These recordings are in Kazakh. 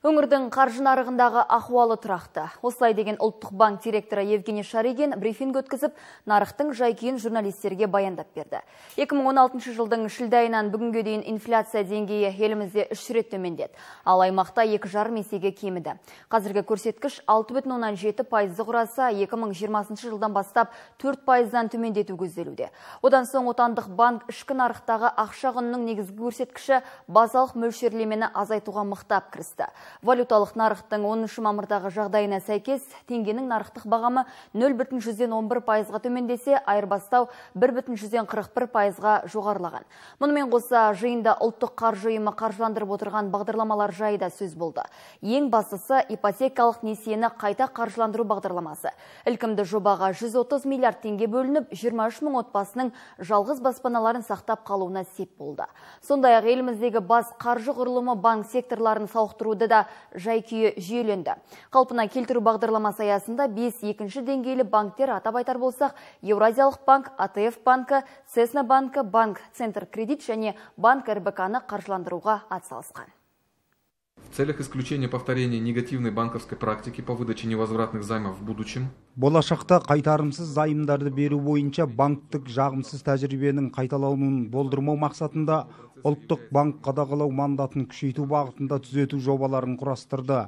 Өңірдің қаржы нарығындағы ахуалы тұрақты. Осылай деген ұлттық банк директоры Евгений Шариген брифинг өткізіп, нарықтың күйін журналистерге баяндап берді. 2016 жылдың айынан бүгінге дейін инфляция деңгейі елімізде үш рет төмендеді, ал аймақта 2,5 есеге кеміді. Қазіргі көрсеткіш 6,7 пайызды құраса, 2020 жылдан бастап 4 пайыздан төмендету көзделуде. Одан соң отандық банк ішкі нарықтағы ақша құнының негізгі көрсеткіші базалық мөлшерлемені азайтуға мықтап кірісті. Валюталық нарықтың 13 мамырдағы жағдайына сәйкес, теңгенің нарықтық бағамы 0,11 пайызға төмендесе, айырбастау 1,41 пайызға жоғарылаған. Мұнымен қоса жиында ұлттық қаржы ұйымы қаржыландырып отырған бағдарламалар жайы сөз болды. Ең бастысы ипотекалық несиені қайта қаржыландыру бағдарламасы. Ілкімді жобаға 130 миллиард теңге бөлініп, 23 мың отбасының жалғыз баспаналарын сақтап қалуына сеп болды. Сондай ақ еліміздегі бас қаржы құрылымы банк секторларын сауықтыруды да жай күйі жүйеленді. Қалпына келтіру бағдарламасы аясында 5 екінші деңгейлі банктер атап айтар болсақ, Евразиялық банк, АТФ банкі, Сесна банкі, банк Центр кредит және банк РБК-ны қаржыландыруға атсалысқан. В целях исключения повторения негативной банковской практики по выдаче невозвратных займов в будущем болашақта қайтарымсыз займдарды беру бойынша банктік жағымсыз тәжірибенің қайталануын болдырмау мақсатында ұлттық банк қадағалау мандатын күшейту бағытында түзету жобаларын құрастырды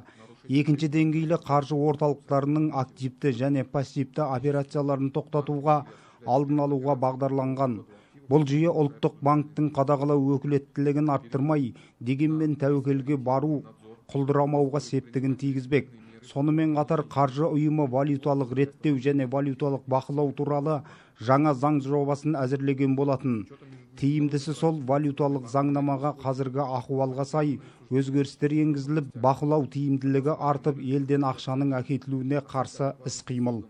екінші деңгейлі қаржы орталықтарының активті және пассивті операцияларын тоқтатуға алдын алуға бағдарланған бұл жүйе ұлттық банктің қадағалау өкілеттілігін арттырмай дегенмен тәуекелге бару құлдырамауға септігін тигізбек сонымен қатар қаржы ұйымы валюталық реттеу және валюталық бақылау туралы жаңа заң жобасын әзірлеген болатын тиімдісі сол валюталық заңнамаға қазіргі ахуалға сай өзгерістер енгізіліп бақылау тиімділігі артып елден ақшаның әкетілуіне қарсы іс қимыл